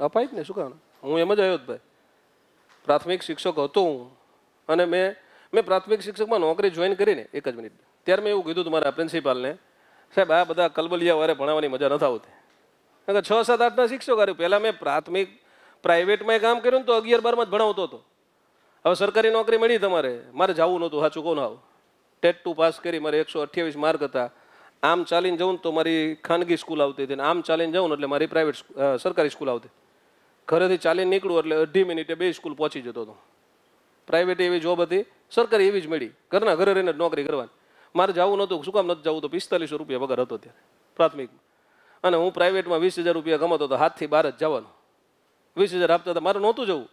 અપાય જ ને શું કારણ હું એમ જ આવ્યો જ ભાઈ પ્રાથમિક શિક્ષક હતો હું અને મેં મેં પ્રાથમિક શિક્ષકમાં નોકરી જોઈન કરીને એક જ મિનિટ ત્યારે મેં એવું કીધું તમારા પ્રિન્સિપાલને સાહેબ આ બધા કલબલિયા વારે ભણાવવાની મજા નથી આવતી કારણ કે છ સાત આઠના શિક્ષકો કર્યું પહેલાં મેં પ્રાથમિક પ્રાઇવેટમાં કામ કર્યું ને તો અગિયાર બારમાં જ ભણાવતો હતો હવે સરકારી નોકરી મળી તમારે મારે જવું નહોતું હા ચૂકો ના ટેટ ટુ પાસ કરી મારે એકસો અઠ્યાવીસ માર્ક હતા આમ ચાલીને જાઉં તો મારી ખાનગી સ્કૂલ આવતી હતી અને આમ ચાલીને જવું એટલે મારી પ્રાઇવેટ સરકારી સ્કૂલ આવતી ઘરેથી ચાલી નીકળું એટલે અઢી મિનિટે બે સ્કૂલ પહોંચી જતો હતો પ્રાઇવેટ એવી જોબ હતી સરકારી એવી જ મળી ઘરના ઘરે રહીને નોકરી કરવાની મારે જવું નહોતું શું કામ નથી જવું તો પિસ્તાલીસો રૂપિયા પગાર હતો ત્યારે પ્રાથમિકમાં અને હું પ્રાઇવેટમાં વીસ હજાર રૂપિયા કમાતો હતો હાથથી બહાર જ જવાનું વીસ હજાર આપતા હતા મારે નહોતું જવું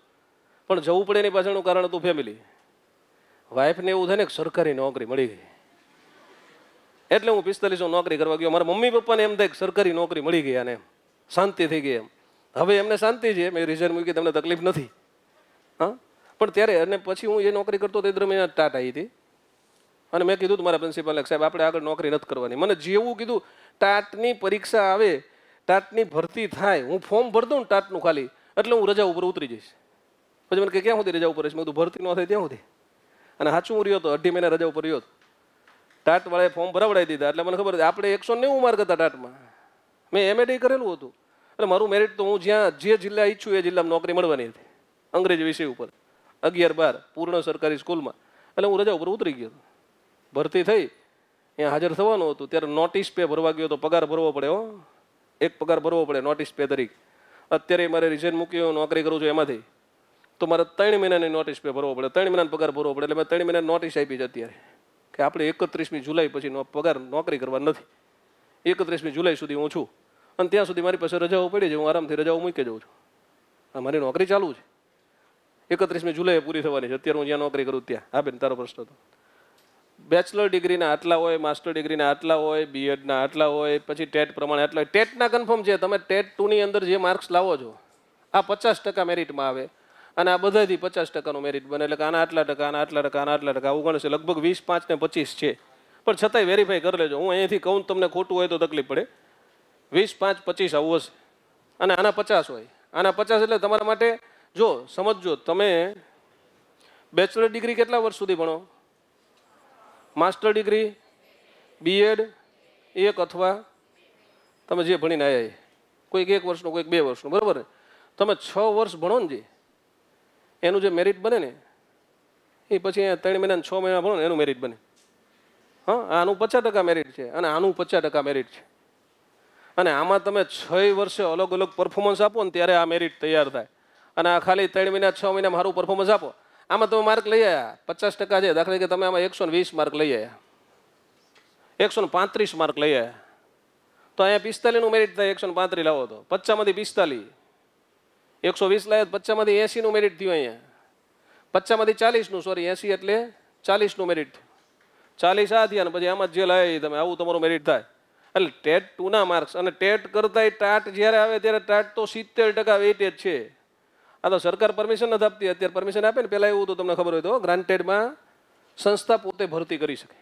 પણ જવું પડે એની પાછળનું કારણ હતું ફેમિલી વાઈફને એવું થાય ને સરકારી નોકરી મળી ગઈ એટલે હું પિસ્તાલીસો નોકરી કરવા ગયો મારા મમ્મી પપ્પાને એમ થાય સરકારી નોકરી મળી ગઈ અને શાંતિ થઈ ગઈ એમ હવે એમને શાંતિ છે મેં રિઝન મૂકી તમને તકલીફ નથી હા પણ ત્યારે અને પછી હું એ નોકરી કરતો તે દરમિયાન ટાટ આવી હતી અને મેં કીધું મારા પ્રિન્સિપાલને સાહેબ આપણે આગળ નોકરી નથી કરવાની મને જેવું કીધું ટાટની પરીક્ષા આવે ટાટની ભરતી થાય હું ફોર્મ ભરતો ને ટાટનું ખાલી એટલે હું રજા ઉપર ઉતરી જઈશ પછી મને કે ક્યાં સુધી રજા ઉપર રહીશ મેં કીધું ભરતી ન થાય ત્યાં સુધી અને સાચું હું રહ્યો હતો અઢી મહિના રજા ઉપર રહ્યો હતો ટાટવાળાએ ફોર્મ ભરાવડાવી દીધા એટલે મને ખબર હતી આપણે એકસો નેવું માર્ક હતા ટાટમાં મેં એમએડી કરેલું હતું અને મારું મેરિટ તો હું જ્યાં જે જિલ્લા ઈચ્છું એ જિલ્લામાં નોકરી મળવાની હતી અંગ્રેજી વિષય ઉપર અગિયાર બાર પૂર્ણ સરકારી સ્કૂલમાં એટલે હું રજા ઉપર ઉતરી ગયો ભરતી થઈ ત્યાં હાજર થવાનું હતું ત્યારે નોટિસ પે ભરવા ગયો તો પગાર ભરવો પડે હો એક પગાર ભરવો પડે નોટિસ પે તરીકે અત્યારે મારે રિઝાઇન મૂક્યો નોકરી કરું છું એમાંથી તો મારે ત્રણ મહિનાની નોટિસ પે ભરવો પડે ત્રણ મહિનાનો પગાર ભરવો પડે એટલે મેં ત્રણ મહિનાની નોટિસ આપી છે અત્યારે કે આપણે એકત્રીસમી જુલાઈ પછી પગાર નોકરી કરવા નથી એકત્રીસમી જુલાઈ સુધી હું છું અને ત્યાં સુધી મારી પાસે રજાઓ પડી છે હું આરામથી રજાઓ મૂકી જઉં છું આ મારી નોકરી ચાલુ છે એકત્રીસમી જુલાઈએ પૂરી થવાની છે અત્યારે હું જ્યાં નોકરી કરું ત્યાં હા બેન તારો પ્રશ્ન હતો બેચલર ડિગ્રીના આટલા હોય માસ્ટર ડિગ્રીના આટલા હોય બીએડના આટલા હોય પછી ટેટ પ્રમાણે આટલા હોય ટેટના કન્ફર્મ છે તમે ટેટ ટુની અંદર જે માર્ક્સ લાવો છો આ પચાસ ટકા મેરિટમાં આવે અને આ બધાથી પચાસ ટકાનું મેરિટ બને એટલે કે આના આટલા ટકા આના આટલા ટકા આના આટલા ટકા ઓગણસે લગભગ વીસ પાંચ ને પચીસ છે પણ છતાંય વેરીફાઈ કરી લેજો હું અહીંયાથી કહું તમને ખોટું હોય તો તકલીફ પડે વીસ પાંચ પચીસ આવો છે અને આના પચાસ હોય આના પચાસ એટલે તમારા માટે જો સમજો તમે બેચલર ડિગ્રી કેટલા વર્ષ સુધી ભણો માસ્ટર ડિગ્રી બીએડ એક અથવા તમે જે ભણીને આવ્યા કોઈક એક વર્ષનું કોઈક બે વર્ષનું બરાબર ને તમે છ વર્ષ ભણો ને જે એનું જે મેરિટ બને ને એ પછી ત્રણ મહિના છ મહિના ભણો ને એનું મેરિટ બને હા આનું પચાસ ટકા મેરિટ છે અને આનું પચાસ ટકા મેરિટ છે અને આમાં તમે છ વર્ષે અલગ અલગ પરફોર્મન્સ આપો ને ત્યારે આ મેરિટ તૈયાર થાય અને આ ખાલી ત્રણ મહિના છ મહિના મારું પરફોર્મન્સ આપો આમાં તમે માર્ક લઈ આવ્યા પચાસ ટકા છે દાખલા કે તમે આમાં એકસો વીસ માર્ક લઈ આવ્યા એકસો પાંત્રીસ માર્ક લઈ આવ્યા તો અહીંયા પિસ્તાલીનું મેરિટ થાય એકસો પાંત્રીસ લાવો તો પચાસમાંથી પિસ્તાલીસ એકસો વીસ લાવ્યા પચાસમાંથી એંસીનું મેરિટ થયું અહીંયા પચ્ચામાંથી ચાલીસનું સોરી એંસી એટલે ચાલીસનું મેરિટ ચાલીસ આ થયા ને પછી આમાં જે લાવે તમે આવું તમારું મેરિટ થાય એટલે ટેટ ટુના માર્ક્સ અને ટેટ કરતાંય ટાટ જ્યારે આવે ત્યારે ટાટ તો સિત્તેર ટકા વેઇટેજ છે આ તો સરકાર પરમિશન નથી આપતી અત્યારે પરમિશન આપે ને પહેલાં એવું તો તમને ખબર હોય તો ગ્રાન્ટેડમાં સંસ્થા પોતે ભરતી કરી શકે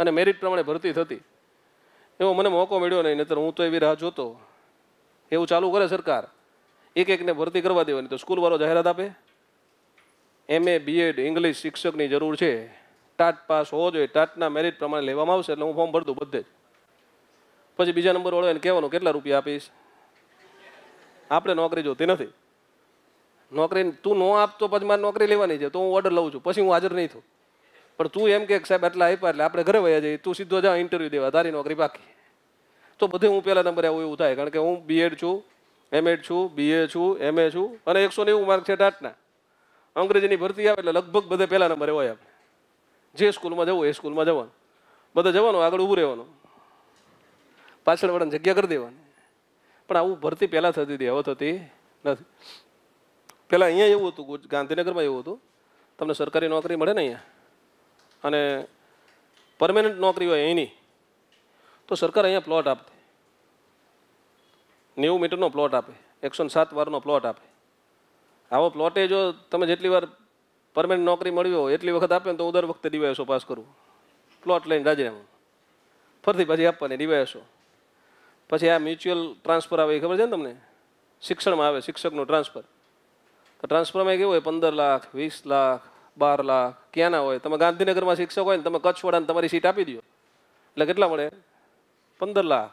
અને મેરિટ પ્રમાણે ભરતી થતી એવો મને મોકો મળ્યો નહીં નહીતર હું તો એવી રાહ જોતો એવું ચાલુ કરે સરકાર એક એકને ભરતી કરવા દેવાની તો સ્કૂલવાળો જાહેરાત આપે એમ એ બીએડ ઇંગ્લિશ શિક્ષકની જરૂર છે ટાટ પાસ હોવો જોઈએ ટાટના મેરિટ પ્રમાણે લેવામાં આવશે એટલે હું ફોર્મ ભરતું બધે જ પછી બીજા નંબર વાળો એને કહેવાનું કેટલા રૂપિયા આપીશ આપણે નોકરી જોતી નથી નોકરી તું ન આપતો પછી મારે નોકરી લેવાની છે તો હું ઓર્ડર લઉં છું પછી હું હાજર નહીં થઉં પણ તું એમ કે સાહેબ આટલા આપ્યા એટલે આપણે ઘરે વયા જઈએ તું સીધો જા ઇન્ટરવ્યુ દેવા તારી નોકરી બાકી તો બધે હું પહેલા નંબરે આવું એવું થાય કારણ કે હું બીએડ છું એમએડ છું બીએ છું એમએ છું અને એકસો નેવું માર્ક છે ટાટના અંગ્રેજીની ભરતી આવે એટલે લગભગ બધે પહેલા નંબરે હોય આપણે જે સ્કૂલમાં જવું એ સ્કૂલમાં જવાનું બધે જવાનું આગળ ઊભું રહેવાનું પાછળવાળાને જગ્યા કરી દેવાની પણ આવું ભરતી પહેલાં થતી હતી હવે થતી નથી પહેલાં અહીંયા એવું હતું ગાંધીનગરમાં એવું હતું તમને સરકારી નોકરી મળે ને અહીંયા અને પરમેનન્ટ નોકરી હોય અહીંની તો સરકાર અહીંયા પ્લોટ આપતી નેવું મીટરનો પ્લોટ આપે એકસો સાત વારનો પ્લોટ આપે આવો પ્લોટે જો તમે જેટલી વાર પરમેનન્ટ નોકરી મળવી હોય એટલી વખત આપે ને તો હું દર વખતે ડીવાયસો પાસ કરવું પ્લોટ લઈને રાજીનામું ફરીથી પછી આપવાની ડીવાયસો પછી આ મ્યુચ્યુઅલ ટ્રાન્સફર આવે એ ખબર છે ને તમને શિક્ષણમાં આવે શિક્ષકનું ટ્રાન્સફર તો ટ્રાન્સફરમાં કેવું હોય પંદર લાખ વીસ લાખ બાર લાખ ક્યાંના હોય તમે ગાંધીનગરમાં શિક્ષક હોય ને તમે કચ્છવાળાને તમારી સીટ આપી દો એટલે કેટલા મળે પંદર લાખ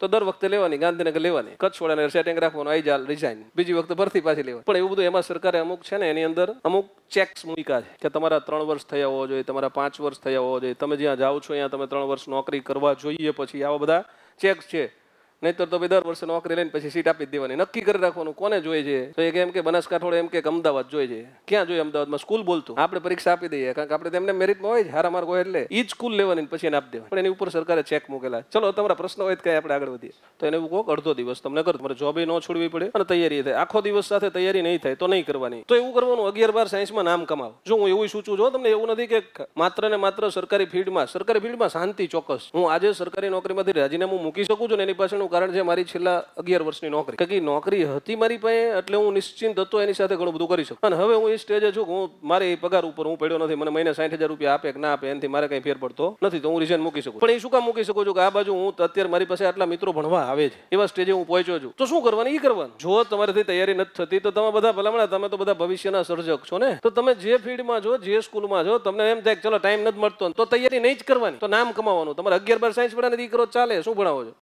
તો દર વખતે લેવાની ગાંધીનગર લેવાની કચ્છવાળાને સેટિંગ રાખવાનું આઈ જાલ રિઝાઇન બીજી વખતે ભરતી પાછી લેવાની પણ એવું બધું એમાં સરકારે અમુક છે ને એની અંદર અમુક ચેક્સ મૂક્યા છે કે તમારા ત્રણ વર્ષ થયા હોવા જોઈએ તમારા પાંચ વર્ષ થયા હોવા જોઈએ તમે જ્યાં જાઓ છો ત્યાં તમે ત્રણ વર્ષ નોકરી કરવા જોઈએ પછી આવા બધા ચેક છે નહીતર તો દર વર્ષે નોકરી લઈને પછી સીટ આપી દેવાની નક્કી કરી રાખવાનું કોને જોઈએ છે તો એક એમ કે બનાસકાંઠોડે એમ કે અમદાવાદ જોઈએ છે ક્યાં જોઈએ અમદાવાદમાં સ્કૂલ બોલતું આપણે પરીક્ષા આપી દઈએ કારણ કે આપણે તેમને મેરિટમાં હોય જ હારા માર્ગ હોય એટલે એ જ સ્કૂલ લેવાની પછી એને આપી દેવાની પણ એની ઉપર સરકારે ચેક મૂકેલા ચલો તમારા પ્રશ્ન હોય કઈ આપણે આગળ વધીએ તો એને એવું કહો અડધો દિવસ તમને કરો તમારે જોબે ન છોડવી પડે અને તૈયારી થાય આખો દિવસ સાથે તૈયારી નહીં થાય તો નહીં કરવાની તો એવું કરવાનું અગિયાર બાર સાયન્સમાં નામ કમાવો જો હું એવું સૂચું છું તમને એવું નથી કે માત્ર ને માત્ર સરકારી ફિલ્ડમાં સરકારી ફિલ્ડમાં શાંતિ ચોક્કસ હું આજે સરકારી નોકરીમાંથી રાજીનામું મૂકી શકું છું ને એની પાછળ એનું કારણ છે મારી છેલ્લા અગિયાર વર્ષની નોકરી કે નોકરી હતી મારી પાસે એટલે હું નિશ્ચિંત હતો એની સાથે ઘણું બધું કરી શકું અને હવે હું એ સ્ટેજે છું કે હું મારે એ પગાર ઉપર હું પડ્યો નથી મને મહિને સાઠ હજાર રૂપિયા આપે કે ના આપે એનાથી મારે કંઈ ફેર પડતો નથી તો હું રિઝન મૂકી શકું પણ એ શું કામ મૂકી શકું છું કે આ બાજુ હું અત્યારે મારી પાસે આટલા મિત્રો ભણવા આવે છે એવા સ્ટેજે હું પહોંચ્યો છું તો શું કરવાનું એ કરવાનું જો તમારેથી તૈયારી નથી થતી તો તમે બધા ભલામણા તમે તો બધા ભવિષ્યના સર્જક છો ને તો તમે જે ફિલ્ડમાં છો જે સ્કૂલમાં છો તમને એમ થાય ચલો ટાઈમ નથી મળતો તો તૈયારી નહીં જ કરવાની તો નામ કમાવાનું તમારે અગિયાર બાર સાયન્સ ભણે એ કરો ચાલે શું ભણાવો છો